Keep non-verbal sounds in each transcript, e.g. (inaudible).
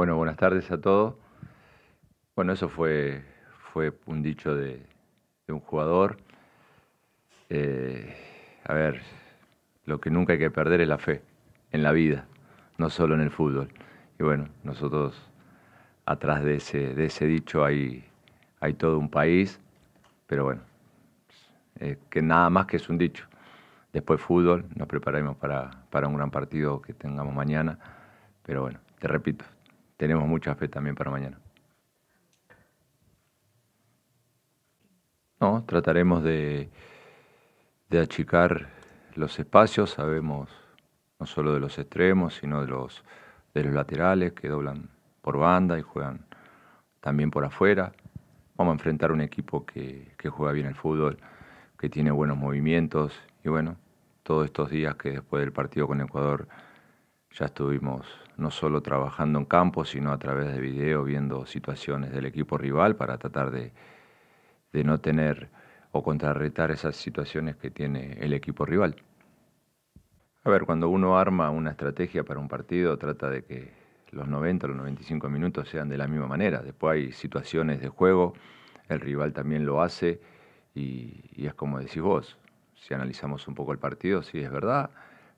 Bueno, buenas tardes a todos. Bueno, eso fue, fue un dicho de, un jugador. Eh, a ver, lo que nunca hay que perder es la fe en la vida, no solo en el fútbol. Y bueno, nosotros atrás de ese, de ese dicho hay, hay todo un país, pero bueno, que nada más que es un dicho. Después fútbol, nos preparamos para un gran partido que tengamos mañana, pero bueno, te repito, tenemos mucha fe también para mañana. No, trataremos de, achicar los espacios, sabemos no solo de los extremos, sino de los, de los laterales que doblan por banda y juegan también por afuera. Vamos a enfrentar un equipo que, que juega bien el fútbol, que tiene buenos movimientos y bueno, todos estos días que después del partido con Ecuador ya estuvimos no solo trabajando en campo, sino a través de video, viendo situaciones del equipo rival para tratar de, no tener o contrarretar esas situaciones que tiene el equipo rival. A ver, cuando uno arma una estrategia para un partido, trata de que los 90, los 95 minutos sean de la misma manera. Después hay situaciones de juego, el rival también lo hace y, y es como decís vos, si analizamos un poco el partido, sí es verdad,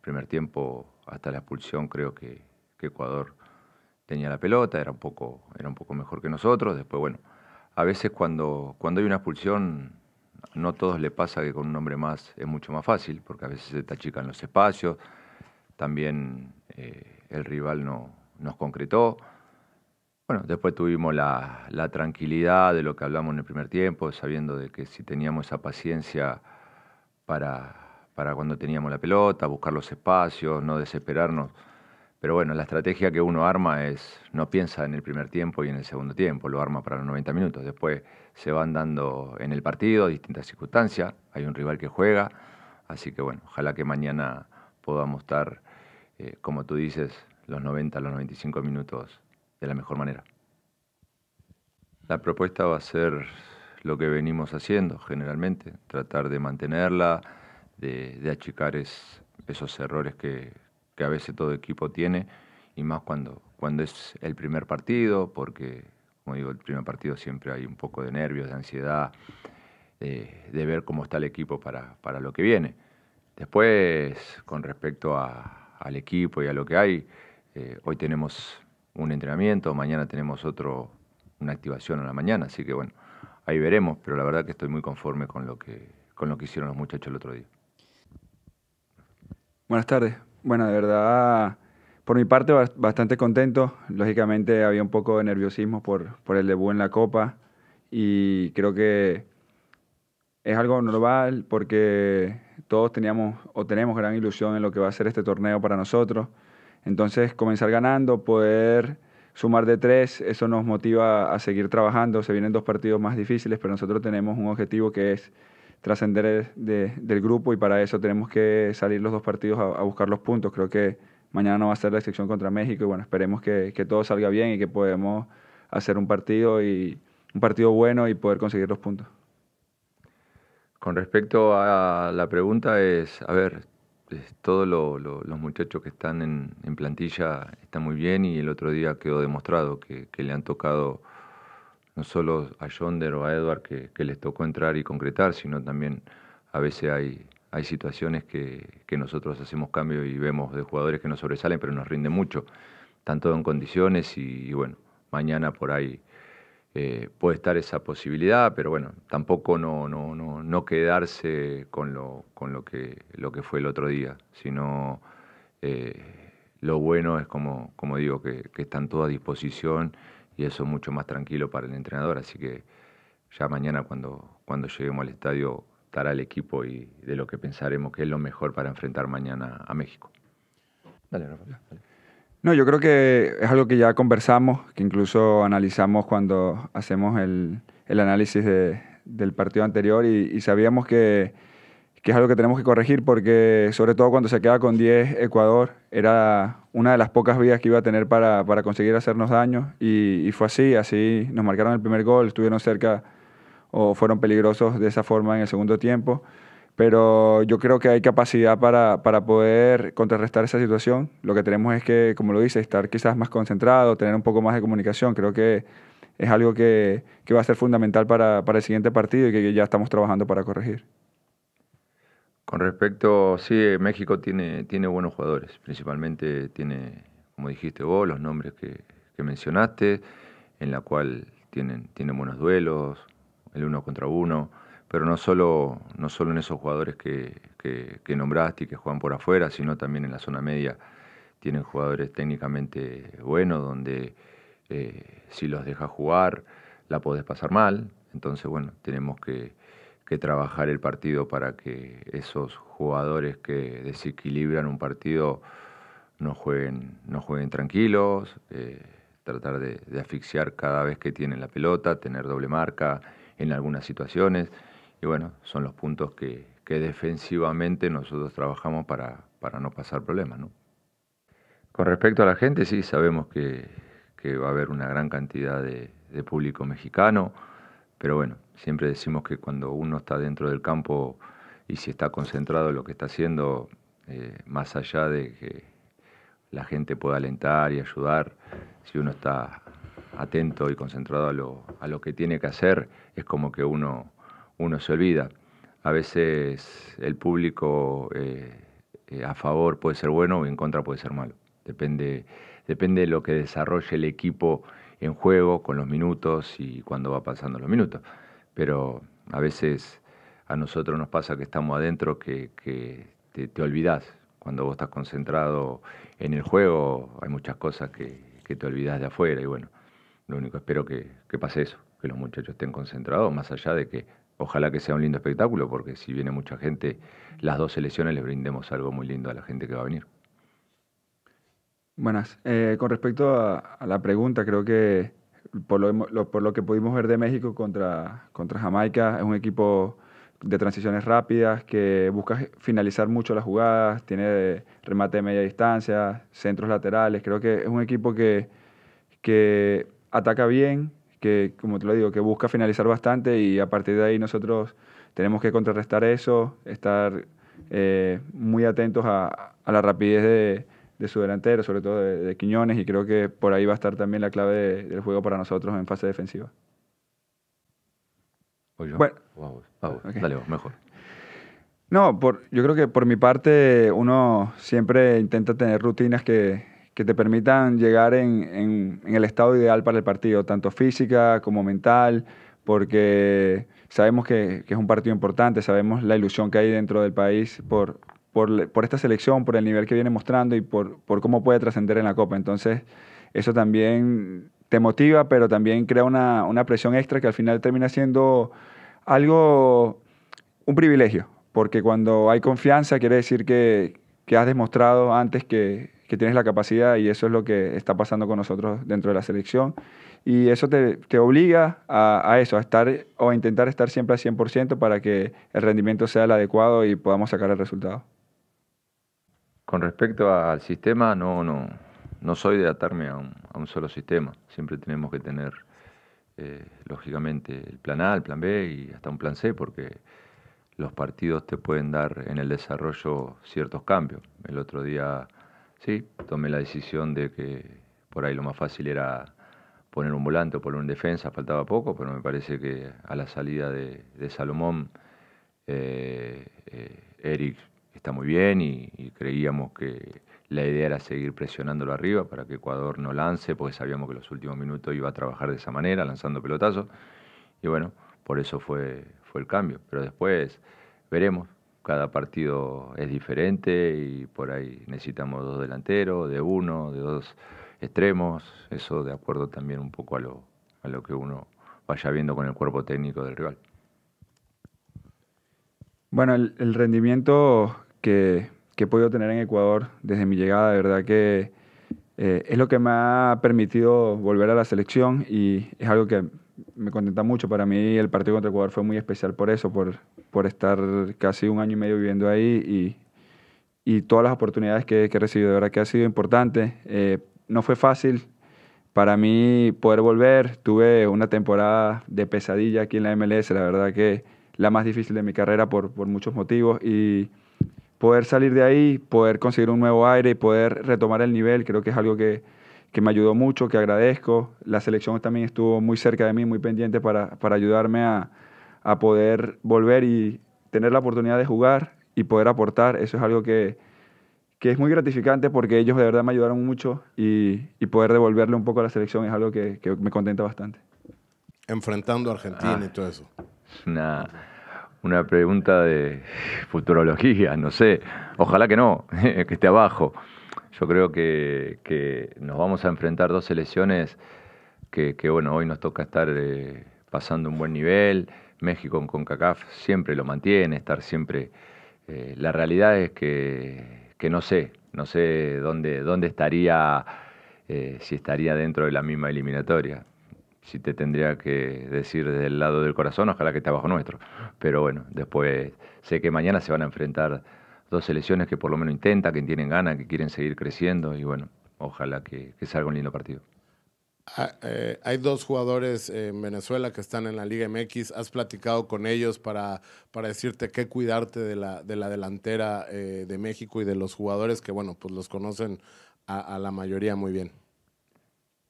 primer tiempo hasta la expulsión creo que que Ecuador tenía la pelota, era un poco, era un poco mejor que nosotros. Después, bueno, a veces cuando, cuando hay una expulsión, no a todos le pasa que con un hombre más es mucho más fácil, porque a veces se tachican los espacios, también eh, el rival no, nos concretó. Bueno, después tuvimos la, tranquilidad de lo que hablamos en el primer tiempo, sabiendo de que si teníamos esa paciencia para, para cuando teníamos la pelota, buscar los espacios, no desesperarnos, pero bueno, la estrategia que uno arma es, no piensa en el primer tiempo y en el segundo tiempo, lo arma para los 90 minutos. Después se van dando en el partido distintas circunstancias, hay un rival que juega, así que bueno, ojalá que mañana podamos estar, eh, como tú dices, los 90, los 95 minutos de la mejor manera. La propuesta va a ser lo que venimos haciendo generalmente, tratar de mantenerla, de, achicar esos errores que, que a veces todo equipo tiene, y más cuando, cuando es el primer partido, porque, como digo, el primer partido siempre hay un poco de nervios, de ansiedad, de ver cómo está el equipo para, lo que viene. Después, con respecto al equipo y a lo que hay, eh, hoy tenemos un entrenamiento, mañana tenemos otro, una activación en la mañana, así que bueno, ahí veremos, pero la verdad que estoy muy conforme con lo que, con lo que hicieron los muchachos el otro día. Buenas tardes, bueno, de verdad, por mi parte bastante contento. Lógicamente había un poco de nerviosismo por, el debut en la Copa y creo que es algo normal porque todos teníamos o tenemos gran ilusión en lo que va a ser este torneo para nosotros. Entonces, comenzar ganando, poder sumar de tres, eso nos motiva a seguir trabajando. Se vienen dos partidos más difíciles, pero nosotros tenemos un objetivo que es trascender del grupo y para eso tenemos que salir los dos partidos a, buscar los puntos. Creo que mañana no va a ser la excepción contra México y bueno, esperemos que, todo salga bien y que podamos hacer un partido y un partido bueno y poder conseguir los puntos. Con respecto a la pregunta es, a ver, todos los muchachos que están en, plantilla están muy bien y el otro día quedó demostrado que le han tocado no solo a Yonder o a Edward que, les tocó entrar y concretar, sino también a veces hay, hay situaciones que, que nosotros hacemos cambio y vemos de jugadores que nos sobresalen, pero nos rinden mucho. tanto en condiciones y, bueno, mañana por ahí eh, puede estar esa posibilidad, pero bueno, tampoco no, no, no, quedarse con, lo, con lo, que, lo que fue el otro día, sino... Eh, lo bueno es como, como digo, que, que están todos a disposición y eso es mucho más tranquilo para el entrenador, así que ya mañana cuando, cuando lleguemos al estadio estará el equipo y de lo que pensaremos que es lo mejor para enfrentar mañana a México. Dale, No, yo creo que es algo que ya conversamos, que incluso analizamos cuando hacemos el, el análisis del partido anterior y sabíamos que que es algo que tenemos que corregir porque sobre todo cuando se queda con 10 Ecuador era una de las pocas vías que iba a tener para, conseguir hacernos daño y, fue así, así nos marcaron el primer gol, estuvieron cerca o fueron peligrosos de esa forma en el segundo tiempo, pero yo creo que hay capacidad para, poder contrarrestar esa situación, lo que tenemos es que, como lo dice, estar quizás más concentrado, tener un poco más de comunicación, creo que es algo que, va a ser fundamental para el siguiente partido y que ya estamos trabajando para corregir. Con respecto, sí, México tiene, tiene buenos jugadores, principalmente tiene, como dijiste vos, los nombres que, mencionaste, en la cual tienen, tienen buenos duelos, el uno contra uno, pero no solo, no solo en esos jugadores que, nombraste y que juegan por afuera, sino también en la zona media tienen jugadores técnicamente buenos, donde eh, si los dejas jugar la podés pasar mal, entonces bueno, tenemos que que trabajar el partido para que esos jugadores que desequilibran un partido no jueguen, no jueguen tranquilos, eh, tratar de, asfixiar cada vez que tienen la pelota, tener doble marca en algunas situaciones. Y bueno, son los puntos que, defensivamente nosotros trabajamos para, no pasar problemas. Con respecto a la gente, sí, sabemos que, va a haber una gran cantidad de público mexicano. Pero bueno, siempre decimos que cuando uno está dentro del campo y si está concentrado en lo que está haciendo, eh, más allá de que la gente pueda alentar y ayudar, si uno está atento y concentrado a lo, a lo que tiene que hacer, es como que uno, uno se olvida. A veces el público eh, eh, a favor puede ser bueno o en contra puede ser malo. Depende, depende de lo que desarrolle el equipo en juego con los minutos y cuando va pasando los minutos. Pero a veces a nosotros nos pasa que estamos adentro que, te, olvidas olvidás. Cuando vos estás concentrado en el juego, hay muchas cosas que, te olvidas de afuera. Y bueno, lo único espero que, que pase eso, que los muchachos estén concentrados, más allá de que ojalá que sea un lindo espectáculo, porque si viene mucha gente, las dos selecciones les brindemos algo muy lindo a la gente que va a venir. Buenas. Eh, con respecto a, la pregunta, creo que por lo, que pudimos ver de México contra, contra Jamaica, es un equipo de transiciones rápidas que busca finalizar mucho las jugadas, tiene remate de media distancia, centros laterales. Creo que es un equipo que, que ataca bien, que, como te lo digo, que busca finalizar bastante y a partir de ahí nosotros tenemos que contrarrestar eso, estar eh, muy atentos a la rapidez de de su delantero, sobre todo de, Quiñones, y creo que por ahí va a estar también la clave del juego para nosotros en fase defensiva. Bueno, vamos, dale mejor. No, yo creo que por mi parte uno siempre intenta tener rutinas que, te permitan llegar en, el estado ideal para el partido, tanto física como mental, porque sabemos que, que, es un partido importante, sabemos la ilusión que hay dentro del país por, por, por, esta selección, por el nivel que viene mostrando y por, cómo puede trascender en la Copa. Entonces, eso también te motiva, pero también crea una, presión extra que al final termina siendo algo, un privilegio, porque cuando hay confianza quiere decir que, has demostrado antes que, tienes la capacidad y eso es lo que está pasando con nosotros dentro de la selección. Y eso te, obliga a, eso, a estar o a intentar estar siempre al 100% para que el rendimiento sea el adecuado y podamos sacar el resultado. Con respecto al sistema, no, no, no soy de atarme a un, solo sistema. Siempre tenemos que tener, eh, lógicamente, el plan A, el plan B y hasta un plan C, porque los partidos te pueden dar en el desarrollo ciertos cambios. El otro día, sí, tomé la decisión de que por ahí lo más fácil era poner un volante o poner un defensa, faltaba poco, pero me parece que a la salida de, Salomón, eh, eh, Eric está muy bien y, creíamos que la idea era seguir presionándolo arriba para que Ecuador no lance, porque sabíamos que los últimos minutos iba a trabajar de esa manera, lanzando pelotazos. Y bueno, por eso fue, fue el cambio. Pero después veremos, cada partido es diferente y por ahí necesitamos dos delanteros, de uno, de dos extremos, eso de acuerdo también un poco a lo, a lo que uno vaya viendo con el cuerpo técnico del rival. Bueno, el, rendimiento que, que, he podido tener en Ecuador desde mi llegada, de verdad que eh, es lo que me ha permitido volver a la selección y es algo que me contenta mucho. Para mí el partido contra Ecuador fue muy especial por eso, por, por estar casi un año y medio viviendo ahí y, todas las oportunidades que, he recibido. De verdad que ha sido importante. Eh, no fue fácil para mí poder volver. Tuve una temporada de pesadilla aquí en la MLS. La verdad que la más difícil de mi carrera por, por muchos motivos y poder salir de ahí, poder conseguir un nuevo aire y poder retomar el nivel, creo que es algo que, que, me ayudó mucho, que agradezco. La selección también estuvo muy cerca de mí, muy pendiente para, para ayudarme a, a poder volver y tener la oportunidad de jugar y poder aportar. Eso es algo que, que es muy gratificante porque ellos de verdad me ayudaron mucho y, y poder devolverle un poco a la selección es algo que, me contenta bastante. Enfrentando a Argentina y ah. todo eso una, una pregunta de futurología, no sé. Ojalá que no, (laughs) que esté abajo. Yo creo que, nos vamos a enfrentar dos elecciones que, bueno, hoy nos toca estar eh, pasando un buen nivel. México con CONCACAF siempre lo mantiene, estar siempre... Eh, la realidad es que, que, no sé, no sé dónde, dónde estaría, eh, si estaría dentro de la misma eliminatoria si te tendría que decir desde el lado del corazón, ojalá que esté abajo nuestro. Pero bueno, después sé que mañana se van a enfrentar dos selecciones que por lo menos intentan, que tienen ganas, que quieren seguir creciendo y bueno, ojalá que, salga un lindo partido. Ah, eh, hay dos jugadores en Venezuela que están en la Liga MX. ¿Has platicado con ellos para, para decirte qué cuidarte de la, de la delantera eh, de México y de los jugadores que, bueno, pues los conocen a la mayoría muy bien?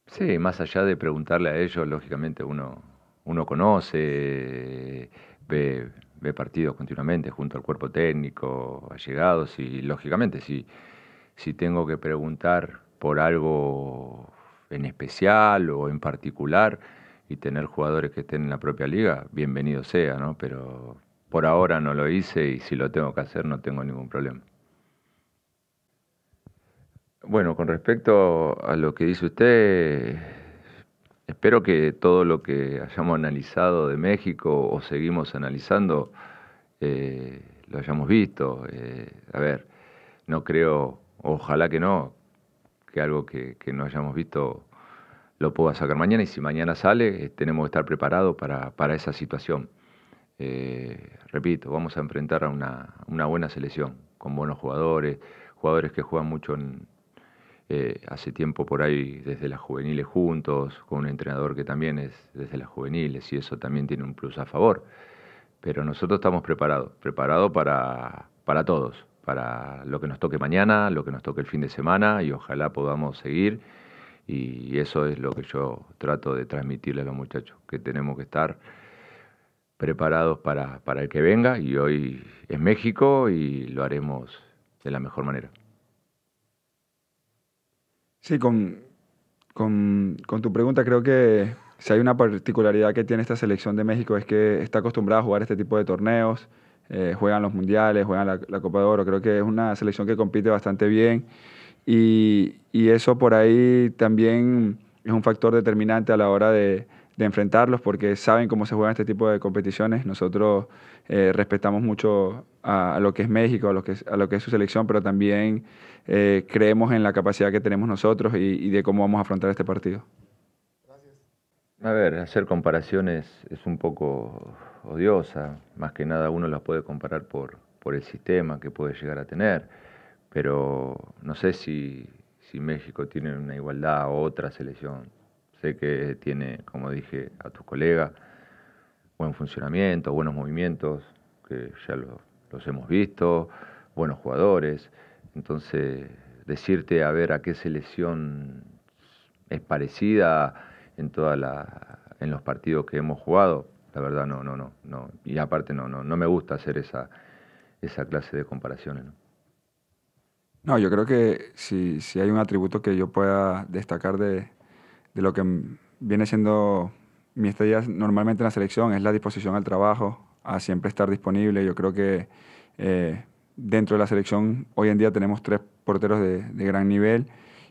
Sí, más allá de preguntarle a ellos, lógicamente uno, uno conoce, ve, ve partidos continuamente junto al cuerpo técnico, allegados, y lógicamente si, si tengo que preguntar por algo en especial o en particular y tener jugadores que estén en la propia liga, bienvenido sea, ¿no? Pero por ahora no lo hice y si lo tengo que hacer no tengo ningún problema. Bueno, con respecto a lo que dice usted, espero que todo lo que hayamos analizado de México o seguimos analizando eh, lo hayamos visto. Eh, a ver, no creo, ojalá que no, que algo que, no hayamos visto lo pueda sacar mañana y si mañana sale eh, tenemos que estar preparados para, esa situación. repito, vamos a enfrentar a una, una buena selección, con buenos jugadores, jugadores que juegan mucho en, eh, hace tiempo por ahí desde las juveniles juntos, con un entrenador que también es desde las juveniles y eso también tiene un plus a favor. Pero nosotros estamos preparados, preparados para, para todos, para lo que nos toque mañana, lo que nos toque el fin de semana y ojalá podamos seguir. Y eso es lo que yo trato de transmitirle a los muchachos, que tenemos que estar preparados para, para el que venga y hoy es México y lo haremos de la mejor manera. Sí, con, tu pregunta creo que si hay una particularidad que tiene esta selección de México es que está acostumbrada a jugar este tipo de torneos, eh, juegan los mundiales, juegan la, Copa de Oro, creo que es una selección que compite bastante bien y, eso por ahí también es un factor determinante a la hora de, enfrentarlos porque saben cómo se juegan este tipo de competiciones. Nosotros eh, respetamos mucho a, lo que es México, a lo que es, a lo que es su selección, pero también eh, creemos en la capacidad que tenemos nosotros y, de cómo vamos a afrontar este partido. Gracias. A ver, hacer comparaciones es un poco odiosa, más que nada uno las puede comparar por, por el sistema que puede llegar a tener, pero no sé si, México tiene una igualdad a otra selección. Sé que tiene, como dije a tus colegas, buen funcionamiento, buenos movimientos, que ya lo, los hemos visto, buenos jugadores. Entonces, decirte a ver a qué selección es parecida en toda la, en los partidos que hemos jugado, la verdad no, no, no, no. Y aparte no, no, no me gusta hacer esa, esa clase de comparaciones. ¿no? yo creo que si, hay un atributo que yo pueda destacar de, de lo que viene siendo mi estadía normalmente en la selección es la disposición al trabajo, a siempre estar disponible. Yo creo que eh, dentro de la selección hoy en día tenemos tres porteros de, gran nivel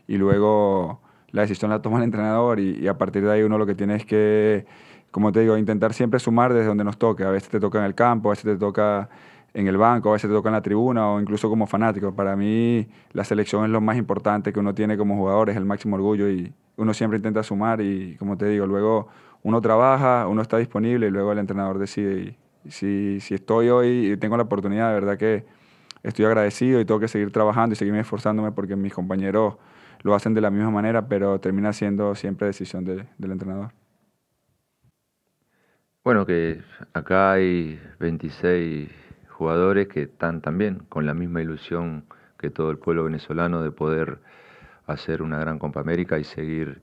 y luego la decisión la toma el entrenador y, a partir de ahí uno lo que tiene es que, como te digo, intentar siempre sumar desde donde nos toque. A veces te toca en el campo, a veces te toca en el banco, a veces te toca en la tribuna o incluso como fanático. Para mí la selección es lo más importante que uno tiene como jugador, es el máximo orgullo y uno siempre intenta sumar y, como te digo, luego uno trabaja, uno está disponible y luego el entrenador decide. Y, si, estoy hoy y tengo la oportunidad, de verdad que estoy agradecido y tengo que seguir trabajando y seguirme esforzándome porque mis compañeros lo hacen de la misma manera, pero termina siendo siempre decisión del entrenador. Bueno, que acá hay 26 jugadores que están también con la misma ilusión que todo el pueblo venezolano de poder hacer una gran Copa América y seguir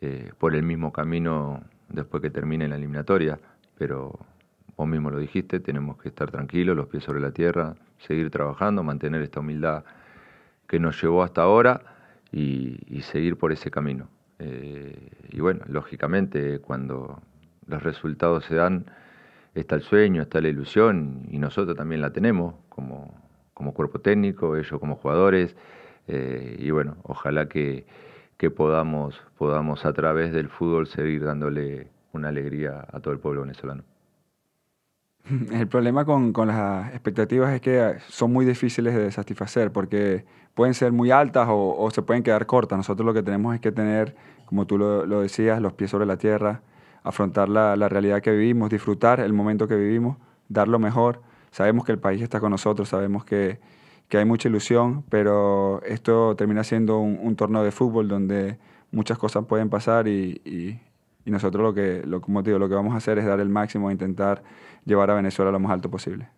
eh, por el mismo camino después que termine la eliminatoria, pero vos mismo lo dijiste, tenemos que estar tranquilos, los pies sobre la tierra, seguir trabajando, mantener esta humildad que nos llevó hasta ahora y, seguir por ese camino. Eh, y bueno, lógicamente cuando los resultados se dan, está el sueño, está la ilusión y nosotros también la tenemos como, cuerpo técnico, ellos como jugadores. Eh, y bueno, ojalá que, que podamos, podamos a través del fútbol seguir dándole una alegría a todo el pueblo venezolano. (laughs) El problema con, las expectativas es que eh, son muy difíciles de satisfacer porque pueden ser muy altas o, se pueden quedar cortas. Nosotros lo que tenemos es que tener, como tú lo, decías, los pies sobre la tierra, afrontar la, realidad que vivimos, disfrutar el momento que vivimos, dar lo mejor. Sabemos que el país está con nosotros, sabemos que, hay mucha ilusión, pero esto termina siendo un, torneo de fútbol donde muchas cosas pueden pasar y, y nosotros lo que, lo, como lo que vamos a hacer es dar el máximo, e intentar llevar a Venezuela lo más alto posible.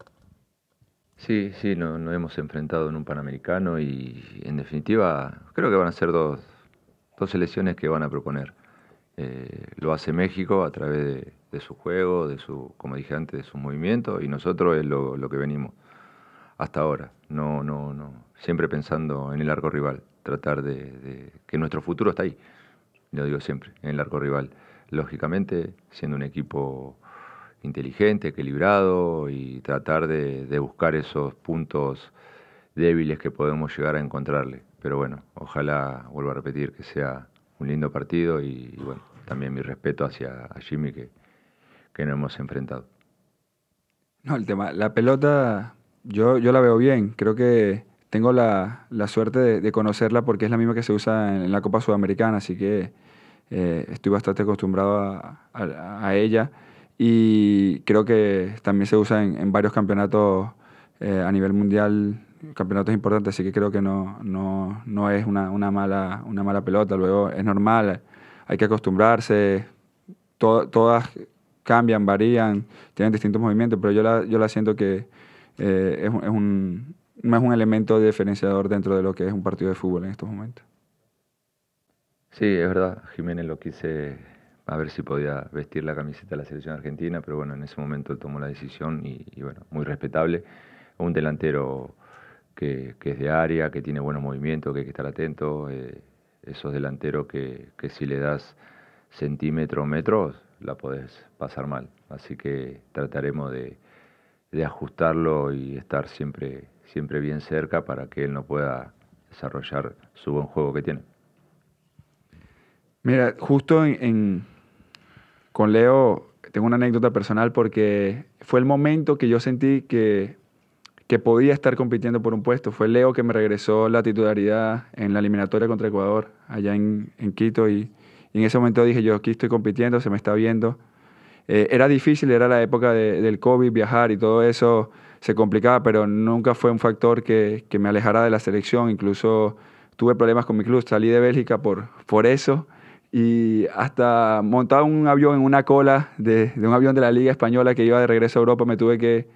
Sí, sí, nos hemos enfrentado en un Panamericano y en definitiva creo que van a ser dos, dos selecciones que van a proponer. Eh, lo hace México a través de, su juego, de su, como dije antes, de su movimiento y nosotros es lo, que venimos hasta ahora. No, no, no. Siempre pensando en el arco rival, tratar de, de que nuestro futuro está ahí. Lo digo siempre, en el arco rival lógicamente, siendo un equipo inteligente, equilibrado y tratar de, buscar esos puntos débiles que podemos llegar a encontrarle. Pero bueno, ojalá, vuelvo a repetir, que sea un lindo partido y, bueno, también mi respeto hacia Jimmy que, que nos hemos enfrentado. No, el tema, la pelota yo, yo la veo bien, creo que tengo la, suerte de, conocerla porque es la misma que se usa en la Copa Sudamericana, así que eh, estoy bastante acostumbrado a, ella y creo que también se usa en, varios campeonatos eh, a nivel mundial, campeonatos importantes, así que creo que no, es una, mala, una mala pelota, luego es normal, hay que acostumbrarse, todas cambian, varían, tienen distintos movimientos, pero yo la, yo la siento que eh, es, un, no es un elemento diferenciador dentro de lo que es un partido de fútbol en estos momentos. Sí, es verdad, Jiménez lo quise a ver si podía vestir la camiseta de la selección argentina, pero bueno, en ese momento tomó la decisión y, bueno, muy respetable. Un delantero que, es de área, que tiene buenos movimientos, que hay que estar atento. Eh, esos delanteros que, si le das centímetros, metros, la podés pasar mal. Así que trataremos de, de ajustarlo y estar siempre, siempre bien cerca para que él no pueda desarrollar su buen juego que tiene. Mira, justo con Leo tengo una anécdota personal porque fue el momento que yo sentí que, que podía estar compitiendo por un puesto. Fue Leo que me regresó la titularidad en la eliminatoria contra Ecuador, allá en, en Quito, y, en ese momento dije, yo aquí estoy compitiendo, se me está viendo. Eh, era difícil, era la época del COVID, viajar y todo eso se complicaba, pero nunca fue un factor que, que me alejara de la selección. Incluso tuve problemas con mi club, salí de Bélgica por, por eso y hasta montar un avión en una cola de, un avión de la Liga Española que iba de regreso a Europa, me tuve que,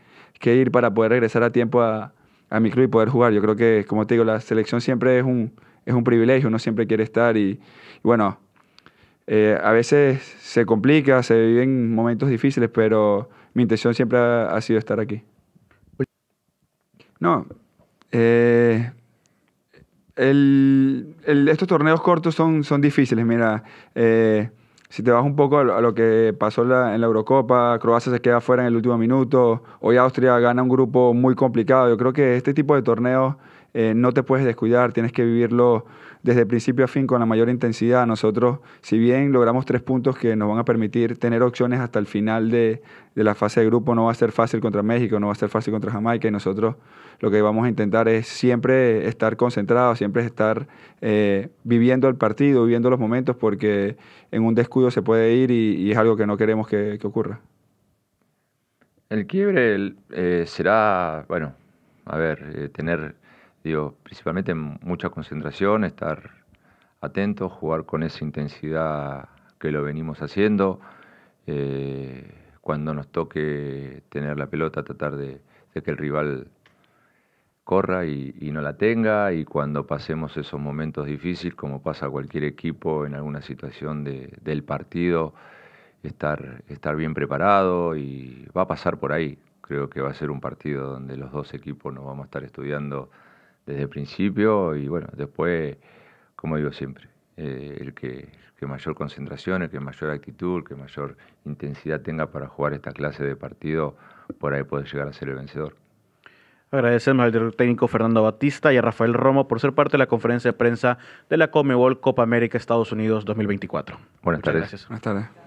ir para poder regresar a tiempo a, mi club y poder jugar. Yo creo que, como te digo, la selección siempre es un, es un privilegio, uno siempre quiere estar y, bueno, eh, a veces se complica, se viven momentos difíciles, pero mi intención siempre ha, ha sido estar aquí. No, eh, el, estos torneos cortos son, son difíciles, mira. Eh, si te vas un poco a lo, que pasó en la Eurocopa, Croacia se queda fuera en el último minuto, hoy Austria gana un grupo muy complicado. Yo creo que este tipo de torneos eh, no te puedes descuidar, tienes que vivirlo desde principio a fin con la mayor intensidad. Nosotros, si bien logramos tres puntos que nos van a permitir tener opciones hasta el final de, la fase de grupo, no va a ser fácil contra México, no va a ser fácil contra Jamaica y nosotros lo que vamos a intentar es siempre estar concentrados, siempre estar eh, viviendo el partido, viviendo los momentos, porque en un descuido se puede ir y, es algo que no queremos que, ocurra. El quiebre eh, será, bueno, a ver, tener Digo, principalmente mucha concentración, estar atento, jugar con esa intensidad que lo venimos haciendo. Eh, cuando nos toque tener la pelota, tratar de, que el rival corra y, no la tenga y cuando pasemos esos momentos difíciles, como pasa cualquier equipo en alguna situación del partido, estar, estar bien preparado y va a pasar por ahí. Creo que va a ser un partido donde los dos equipos nos vamos a estar estudiando desde el principio y bueno, después, como digo siempre, eh, el, que, mayor concentración, el que mayor actitud, el que mayor intensidad tenga para jugar esta clase de partido, por ahí puede llegar a ser el vencedor. Agradecemos al director técnico Fernando Batista y a Rafael Romo por ser parte de la conferencia de prensa de la Comebol Copa América Estados Unidos 2024. Buenas tardes. Buenas tardes.